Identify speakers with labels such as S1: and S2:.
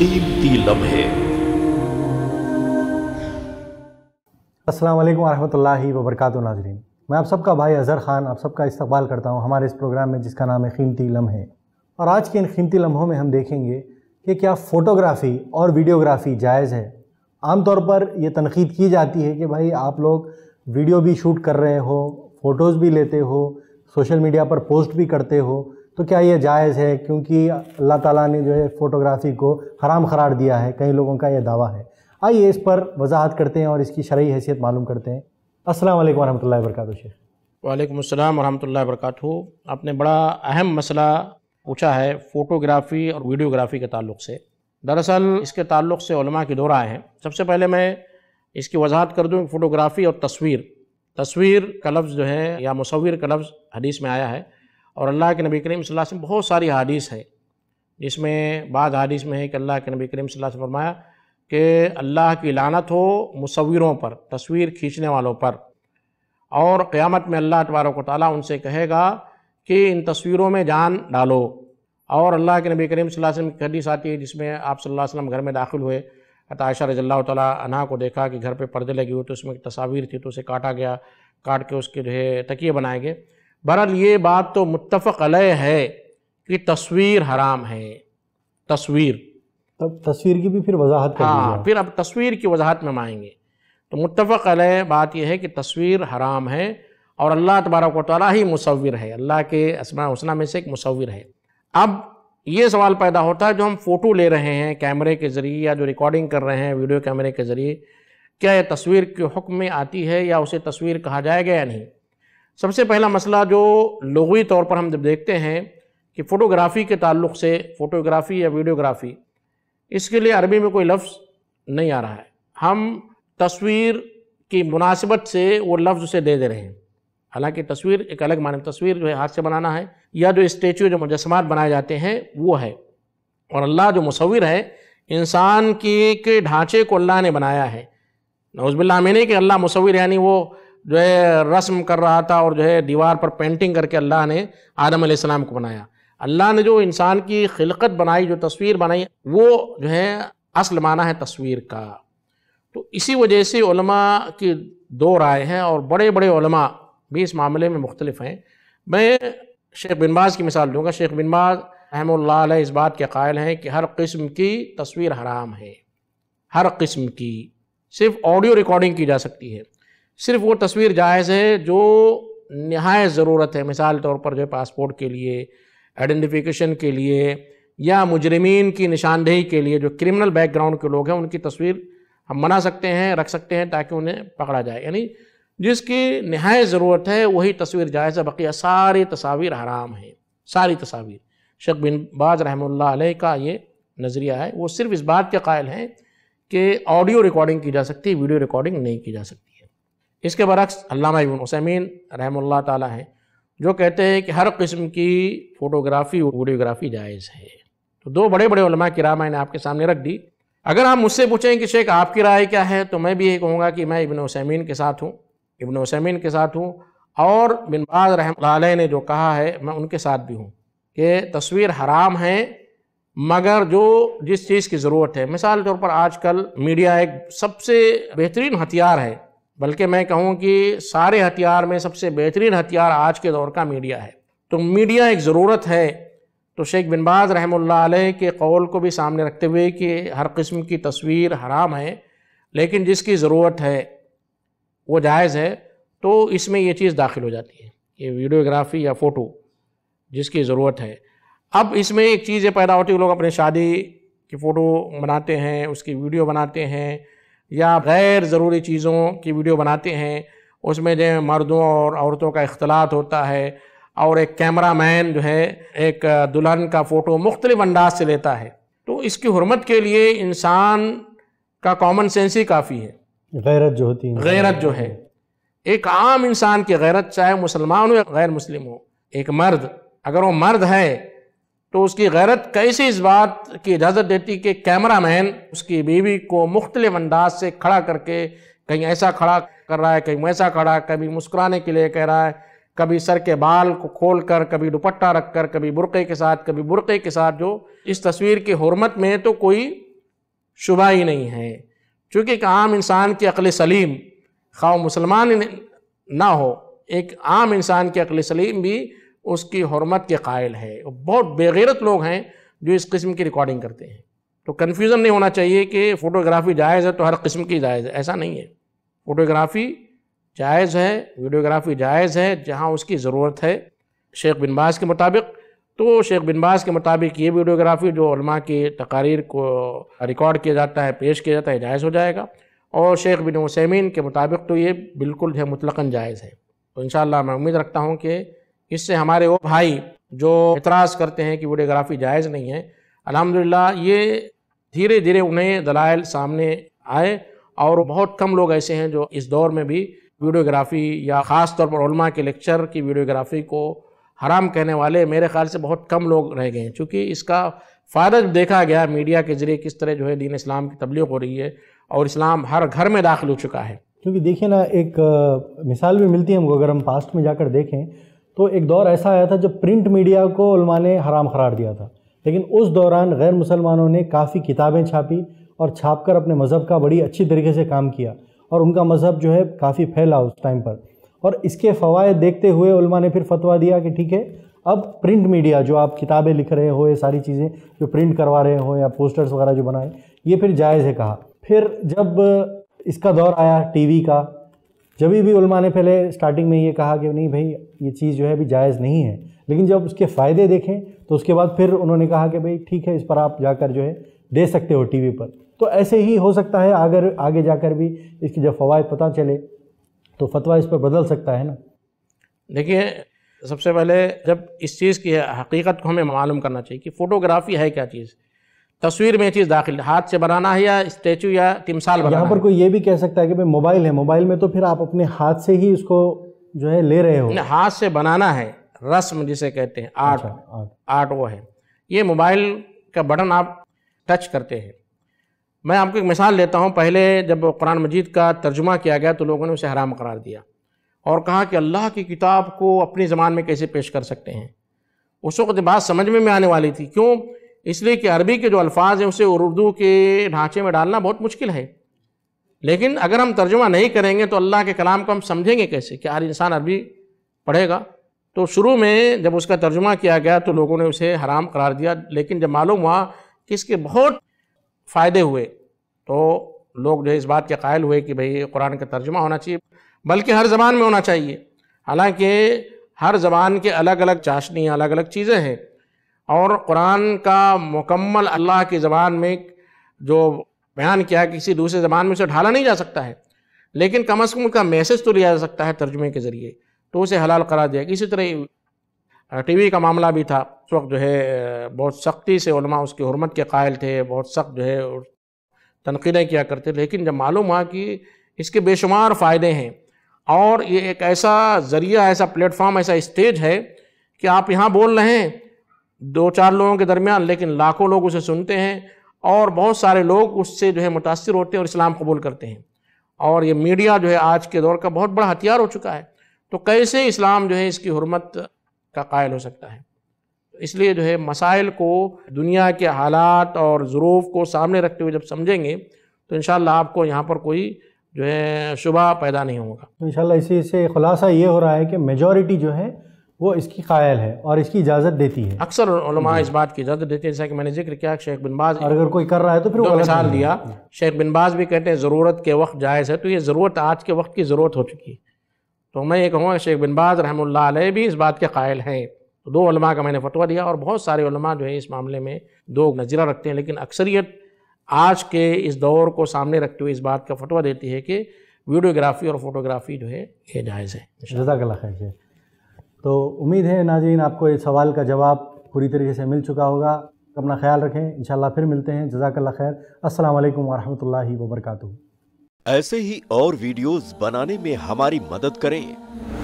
S1: कीमती लम्हे अस्सलाम वालेकुम वरहमतुल्लाहि नाजरीन मैं आप सबका भाई अज़हर ख़ान आप सबका इस्तेवाल करता हूँ हमारे इस प्रोग्राम में जिसका नाम है कीमती लम्हे और आज के इन कीमती लम्हों में हम देखेंगे कि क्या फ़ोटोग्राफ़ी और वीडियोग्राफ़ी जायज़ है आमतौर पर ये तनकीद की जाती है कि भाई आप लोग वीडियो भी शूट कर रहे हो फ़ोटोज़ भी लेते हो सोशल मीडिया पर पोस्ट भी करते हो तो क्या ये जायज़ है क्योंकि अल्लाह ताला ने जो है फ़ोटोग्राफ़ी को हराम करार दिया है कई लोगों का यह दावा है आइए इस पर वजाहत करते हैं और इसकी शरय हैसियत मालूम करते हैं असल वरहमल वरक शेख
S2: वालेकुम अस्सलाम वरहमतुल्लाहि आपने बड़ा अहम मसला पूछा है फ़ोटोग्राफ़ी और वीडियोग्राफ़ी के ताल्लुक से दरअसल इसके ताल्लुक से उलमा की दो हैं सबसे पहले मैं इसकी वजाहत कर दूँ फ़ोटोग्राफ़ी और तस्वीर तस्वीर का लफ्ज़ जो है या मुशविर का लफ्ज़ हदीस में आया है और अल्लाह के नबी करीम वसल्लम बहुत सारी हदीस है जिसमें बाद हदीस में है कि अल्लाह के नबी करीम वसल्लम फरमाया कि अल्लाह की लानत हो मुसविरों पर तस्वीर खींचने वालों पर और क़्यामत में अल्लाह तबारक ताली उनसे कहेगा कि इन तस्वीरों में जान डालो और अल्लाह के नबी करीम वसल्लम की हदीस आती है जिसमें आप सल्लल्लाहु अलैहि वसल्लम घर में दाखिल हुए आयशा रजल्ला तना को देखा कि घर पर पर्दे लगे हुए तो उसमें तस्वीर थी तो उसे काटा गया काट के उसके जो है तकिए बनाए गए बहरहाल ये बात तो मुतफ़ अलह है कि तस्वीर हराम है
S1: तस्वीर तब तस्वीर की भी फिर वजाहत हाँ फिर
S2: अब तस्वीर की वजाहत में हम आएंगे तो मुतफ़ अलह बात यह है कि तस्वीर हराम है और अल्लाह तबारक वाली ही मुसविर है अल्लाह के असमा उसना में से एक मुसविर है अब ये सवाल पैदा होता है जो हम फ़ोटो ले रहे हैं कैमरे के ज़रिए या जो रिकॉर्डिंग कर रहे हैं वीडियो कैमरे के ज़रिए क्या यह तस्वीर के हुक्म में आती है या उसे तस्वीर कहा जाएगा या नहीं सबसे पहला मसला जो लोगी तौर पर हम जब देखते हैं कि फ़ोटोग्राफ़ी के ताल्लुक से फ़ोटोग्राफ़ी या वीडियोग्राफ़ी इसके लिए अरबी में कोई लफ्ज़ नहीं आ रहा है हम तस्वीर की मुनासिबत से वो लफ्ज़ उसे दे दे रहे हैं हालांकि तस्वीर एक अलग माने तस्वीर जो है हाथ से बनाना है या जो स्टेचू जो मुजस्मात बनाए जाते हैं वो है और अल्लाह जो मुसविर है इंसान की के ढांचे को अल्लाह ने बनाया है नौजबिल्ला मैंने कि अल्लाह मुसविर यानी वो जो है रस्म कर रहा था और जो है दीवार पर पेंटिंग करके अल्लाह ने आदम आसमाम को बनाया अल्लाह ने जो इंसान की खिलकत बनाई जो तस्वीर बनाई वो जो है असल माना है तस्वीर का तो इसी वजह से की दो राय हैं और बड़े बड़े भी इस मामले में मुख्तलिफ हैं मैं शेख बिनबाज बाज़ की मिसाल दूंगा शेख बिनबाज अहमल इस बात के कायल हैं कि हर किस्म की तस्वीर हराम है हर किस्म की सिर्फ ऑडियो रिकॉर्डिंग की जा सकती है सिर्फ वो तस्वीर जायज़ है जो नहाय ज़रूरत है मिसाल तौर पर जो है पासपोर्ट के लिए आइडेंटिफिकेशन के लिए या मुजरमीन की निशानदेही के लिए जो क्रिमिनल बैकग्राउंड के लोग हैं उनकी तस्वीर हम बना सकते हैं रख सकते हैं ताकि उन्हें पकड़ा जाए यानी जिसकी नहाय ज़रूरत है वही तस्वीर जायज़ है बकिया सारी तस्वीर हराम है सारी तस्वीर शेख बिन बाज रहमल का ये नज़रिया है वो सिर्फ इस बात के कायल हैं कि ऑडियो रिकॉर्डिंग की जा सकती है वीडियो रिकॉर्डिंग नहीं की जा सकती इसके बरक्स अल्लामा इब्न उसमीन रहमल्ला ताला हैं जो कहते हैं कि हर किस्म की फ़ोटोग्राफ़ी वीडियोग्राफ़ी जायज़ है तो दो बड़े बड़े उलमा की राय मैंने आपके सामने रख दी अगर आप मुझसे पूछें कि शेख आपकी राय क्या है तो मैं भी ये कहूँगा कि मैं इबन उसमीन के साथ हूँ इबन उसमीन के साथ हूँ और बिन बाज रहम ने जो कहा है मैं उनके साथ भी हूँ कि तस्वीर हराम है मगर जो जिस चीज़ की ज़रूरत है मिसाल के तौर पर आजकल मीडिया एक सबसे बेहतरीन हथियार है बल्कि मैं कहूँ कि सारे हथियार में सबसे बेहतरीन हथियार आज के दौर का मीडिया है तो मीडिया एक ज़रूरत है तो शेख बिन बाज रहमुल्ला के कौल को भी सामने रखते हुए कि हर किस्म की तस्वीर हराम है लेकिन जिसकी ज़रूरत है वो जायज़ है तो इसमें ये चीज़ दाखिल हो जाती है ये वीडियोग्राफी या फ़ोटो जिसकी ज़रूरत है अब इसमें एक चीज़ ये पैदा होती है लोग अपने शादी की फ़ोटो बनाते हैं उसकी वीडियो बनाते हैं या गैर ज़रूरी चीज़ों की वीडियो बनाते हैं उसमें जो है मर्दों और औरतों का अख्तलात होता है और एक कैमरा मैन जो है एक दुल्हन का फ़ोटो मुख्तलिफ अंदाज से लेता है तो इसकी हरमत के लिए इंसान का कॉमन सेंस ही काफ़ी है
S1: गैरत जो होती है गैरत जो है
S2: एक आम इंसान की गैरत चाहे मुसलमान हो या गैर मुस्लिम हो एक मर्द अगर वो मर्द है तो उसकी गैरत कैसे इस बात की इजाज़त देती कि कैमरा मैन उसकी बीवी को मुख्तलिफ अंदाज से खड़ा करके कहीं ऐसा खड़ा कर रहा है कहीं वैसा खड़ा कभी मुस्कुराने के लिए कह रहा है कभी सर के बाल को खोल कर कभी दुपट्टा रख कर कभी बुरक़े के साथ कभी बुरक़े के साथ जो इस तस्वीर की हरमत में तो कोई शुबा ही नहीं है चूँकि एक आम इंसान की अकल सलीम खा मुसलमान ना हो एक आम इंसान की अकल सलीम भी उसकी हरमत के कायल है बहुत बेगैरत लोग हैं जो इस किस्म की रिकॉर्डिंग करते हैं तो कन्फ्यूज़न नहीं होना चाहिए कि फ़ोटोग्राफ़ी जायज़ है तो हर किस्म की जायज़ है ऐसा नहीं है फ़ोटोग्राफ़ी जायज़ है वीडियोग्राफ़ी जायज़ है जहाँ उसकी ज़रूरत है शेख बिन बाज के मुताबिक तो शेख बिन बाज के मुताबिक ये वीडियोग्राफ़ी जो की तकारीर को रिकॉर्ड किया जाता है पेश किया जाता है जायज़ हो जाएगा और शेख बिन हुसैमीन के मुताबिक तो ये बिल्कुल है मुतलकन जायज़ है तो इन मैं उम्मीद रखता हूँ कि इससे हमारे वो भाई जो इतराज करते हैं कि वीडियोग्राफी जायज़ नहीं है अलहमदिल्ला ये धीरे धीरे उन्हें दलाइल सामने आए और बहुत कम लोग ऐसे हैं जो इस दौर में भी वीडियोग्राफी या ख़ास तौर पर के लेक्चर की वीडियोग्राफी को हराम कहने वाले मेरे ख्याल से बहुत कम लोग रह गए हैं चूँकि इसका फ़ायदा देखा गया मीडिया के ज़रिए किस तरह जो है दीन इस्लाम की तबलीग हो रही है और इस्लाम हर घर में दाखिल हो चुका
S1: है क्योंकि देखिए ना एक मिसाल भी मिलती है हमको अगर हम पास्ट में जाकर देखें तो एक दौर हम्म। ऐसा आया था जब प्रिंट मीडिया को उलमा ने हराम करार दिया था लेकिन उस दौरान गैर मुसलमानों ने काफ़ी किताबें छापी और छाप कर अपने मज़हब का बड़ी अच्छी तरीके से काम किया और उनका मज़हब जो है काफ़ी फैला उस टाइम पर और इसके फ़वाद देखते हुए उलमा ने फिर फतवा दिया कि ठीक है अब प्रिंट मीडिया जो आप किताबें लिख रहे हो ये सारी चीज़ें जो प्रिंट करवा रहे हो या पोस्टर्स वगैरह जो बनाए ये फिर जायज़ है कहा फिर जब इसका दौर आया टीवी का जब भी उलमा ने पहले स्टार्टिंग में ये कहा कि नहीं भाई ये चीज़ जो है अभी जायज़ नहीं है लेकिन जब उसके फ़ायदे देखें तो उसके बाद फिर उन्होंने कहा कि भाई ठीक है इस पर आप जाकर जो है दे सकते हो टीवी पर तो ऐसे ही हो सकता है अगर आगे जाकर भी इसकी जब फवायद पता चले तो फतवा इस पर बदल सकता है ना देखिए
S2: सबसे पहले जब इस चीज़ की हकीकत को हमें मालूम करना चाहिए कि फ़ोटोग्राफ़ी है क्या चीज़ तस्वीर में चीज़ दाखिल हाथ से बनाना है या स्टेचू या टिमसाल बनाना यहाँ पर
S1: कोई ये भी कह सकता है कि भाई मोबाइल है मोबाइल में तो फिर आप अपने हाथ से ही उसको जो है ले रहे हो
S2: हाथ से बनाना है रस्म जिसे कहते हैं अच्छा, आर्ट आर्ट वो है ये मोबाइल का बटन आप टच करते हैं मैं आपको एक मिसाल लेता हूँ पहले जब कुरान मजीद का तर्जुमा किया गया तो लोगों ने उसे हराम करार दिया और कहा कि अल्लाह की किताब को अपनी ज़बान में कैसे पेश कर सकते हैं उस वक्त बात समझ में आने वाली थी क्यों इसलिए कि अरबी के जो अल्फाज हैं उसे उर्दू के ढांचे में डालना बहुत मुश्किल है लेकिन अगर हम तर्जुमा नहीं करेंगे तो अल्लाह के कलाम को हम समझेंगे कैसे कि हर इंसान अरबी पढ़ेगा तो शुरू में जब उसका तर्जुमा किया गया तो लोगों ने उसे हराम करार दिया लेकिन जब मालूम हुआ कि इसके बहुत फ़ायदे हुए तो लोग जो है इस बात के कायल हुए कि भाई कुरान का तर्जुमा होना चाहिए बल्कि हर ज़बान में होना चाहिए हालांकि हर ज़बान के अलग अलग चाशनी अलग अलग चीज़ें हैं और कुरान का मुकम्मल अल्लाह की ज़बान में जो बयान किया किसी दूसरे ज़बान में उसे ढाला नहीं जा सकता है लेकिन कम अज़ कम का मैसेज तो लिया जा सकता है तर्जुमे के ज़रिए तो उसे हलाल करा दिया इसी तरह टी वी का मामला भी था उस वक्त जो है बहुत सख्ती से उलमा उसकी हरमत के कायल थे बहुत सख्त जो है तनकीदें किया करते लेकिन जब मालूम हुआ कि इसके बेशुमार फ़ायदे हैं और ये एक ऐसा ज़रिया ऐसा प्लेटफॉर्म ऐसा स्टेज है कि आप यहाँ बोल रहे हैं दो चार लोगों के दरमियान लेकिन लाखों लोग उसे सुनते हैं और बहुत सारे लोग उससे जो है मुतासर होते हैं और इस्लाम कबूल करते हैं और ये मीडिया जो है आज के दौर का बहुत बड़ा हथियार हो चुका है तो कैसे इस्लाम जो है इसकी हरमत का कायल हो सकता है इसलिए जो है मसाइल को दुनिया के हालात और ज़रूफ़ को सामने रखते हुए जब समझेंगे तो इन आपको यहाँ पर कोई जो है शुबा पैदा नहीं होगा
S1: इन इसी से खुलासा ये हो रहा है कि मेजॉरिटी जो है वो इसकी कायल है और इसकी इजाज़त देती है
S2: अक्सर इस बात की इजाज़त देती है जैसा कि मैंने जिक्र किया शेख बिन बाज अगर कोई कर रहा है तो फिर वो मिसाल दिया शेख बिन बाज भी कहते हैं ज़रूरत के वक्त जायज़ है तो ये ज़रूरत आज के वक्त की ज़रूरत हो चुकी है तो मैं ये कहूँगा शेख बिन बाज रहमल्ला आलह भी इस बात के कायल हैं तो दो उलमा का मैंने फतवा दिया और बहुत सारे उलमा जो है इस मामले में दो नजरा रखते हैं लेकिन अक्सरियत आज के इस दौर को सामने रखते हुए इस बात का फतवा देती है कि वीडियोग्राफी और फोटोग्राफी जो है
S1: ये जायज़ है जजाकला खैर तो उम्मीद है नाजीन आपको ये सवाल का जवाब पूरी तरीके से मिल चुका होगा अपना ख्याल रखें इन फिर मिलते हैं जजाकल्ला खैर असल वरहमल वबरकू ऐसे ही और वीडियोस बनाने में हमारी मदद करें